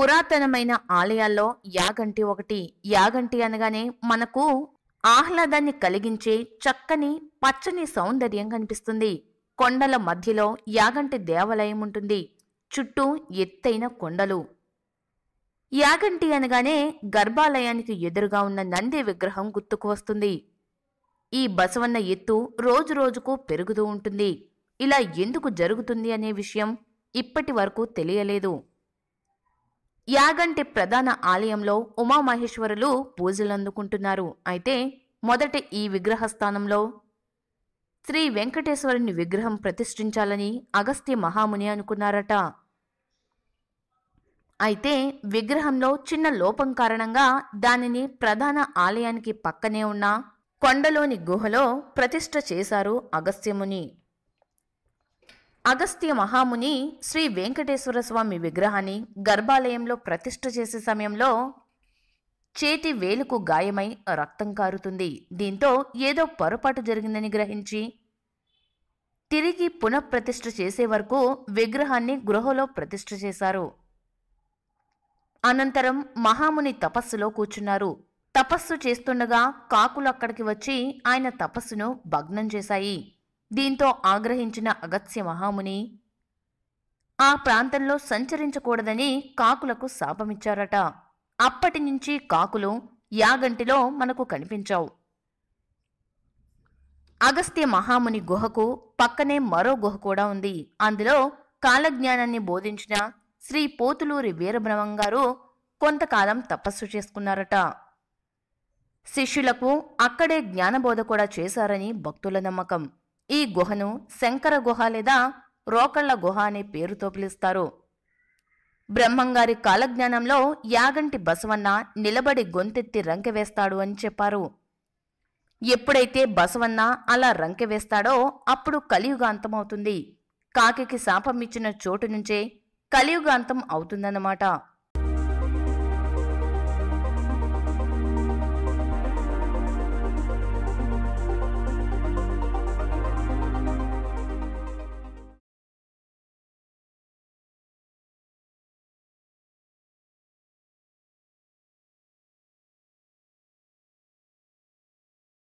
పురాతనమైన ఆలయాల్లో యాగంటి ఒకటి యాగంటి అనగానే మనకు ఆహ్లాదాన్ని కలిగించే చక్కని పచ్చని సౌందర్యం కనిపిస్తుంది కొండల మధ్యలో యాగంటి దేవాలయం ఉంటుంది చుట్టూ ఎత్తైన కొండలు యాగంటి అనగానే గర్భాలయానికి ఎదురుగా ఉన్న నంది విగ్రహం గుర్తుకు వస్తుంది ఈ బసవన్న ఎత్తు రోజురోజుకు పెరుగుతూ ఉంటుంది ఇలా ఎందుకు జరుగుతుంది అనే విషయం ఇప్పటి వరకు తెలియలేదు యాగంటి ప్రధాన ఆలయంలో ఉమామహేశ్వరులు పూజలు అందుకుంటున్నారు అయితే మొదట ఈ విగ్రహ స్థానంలో శ్రీ వెంకటేశ్వరుని విగ్రహం ప్రతిష్ఠించాలని అగస్త్య మహాముని అనుకున్నారట అయితే విగ్రహంలో చిన్న లోపం కారణంగా దానిని ప్రధాన ఆలయానికి పక్కనే ఉన్న కొండలోని గుహలో ప్రతిష్ఠ చేశారు అగస్త్యముని అగస్త్య మహాముని శ్రీ వెంకటేశ్వర స్వామి విగ్రహాన్ని గర్భాలయంలో ప్రతిష్ట చేసే సమయంలో చేతి వేలుకు గాయమై రక్తం కారుతుంది దీంతో ఏదో పొరపాటు జరిగిందని గ్రహించి తిరిగి పునఃప్రతిష్ఠ చేసే వరకు విగ్రహాన్ని గృహలో ప్రతిష్ఠ చేశారు అనంతరం మహాముని తపస్సులో కూర్చున్నారు తపస్సు చేస్తుండగా కాకులు అక్కడికి వచ్చి ఆయన తపస్సును భగ్నం చేశాయి దీంతో ఆగ్రహించిన అగత్య మహాముని ఆ ప్రాంతంలో సంచరించకూడదని కాకులకు శాపమిచ్చారట అప్పటి నుంచి కాకులు యాగంటిలో మనకు కనిపించావు అగస్త్య మహాముని గుహకు పక్కనే మరో గుహ కూడా ఉంది అందులో కాలజ్ఞానాన్ని బోధించిన శ్రీ పోతులూరి వీరబ్రహ్మం గారు కొంతకాలం తపస్సు చేసుకున్నారట శిష్యులకు అక్కడే జ్ఞానబోధ కూడా చేశారని భక్తుల నమ్మకం ఈ గుహను శంకర గుహ లేదా రోకళ్ల గుహ అనే పేరుతో పిలుస్తారు బ్రహ్మంగారి కాలజ్ఞానంలో యాగంటి బసవన్న నిలబడి గొంతెత్తి రంకెవేస్తాడు అని చెప్పారు ఎప్పుడైతే బసవన్న అలా రంకెవేస్తాడో అప్పుడు కలియుగాంతమవుతుంది కాకికి శాపం ఇచ్చిన చోటు నుంచే కలియుగాంతం అవుతుందన్నమాట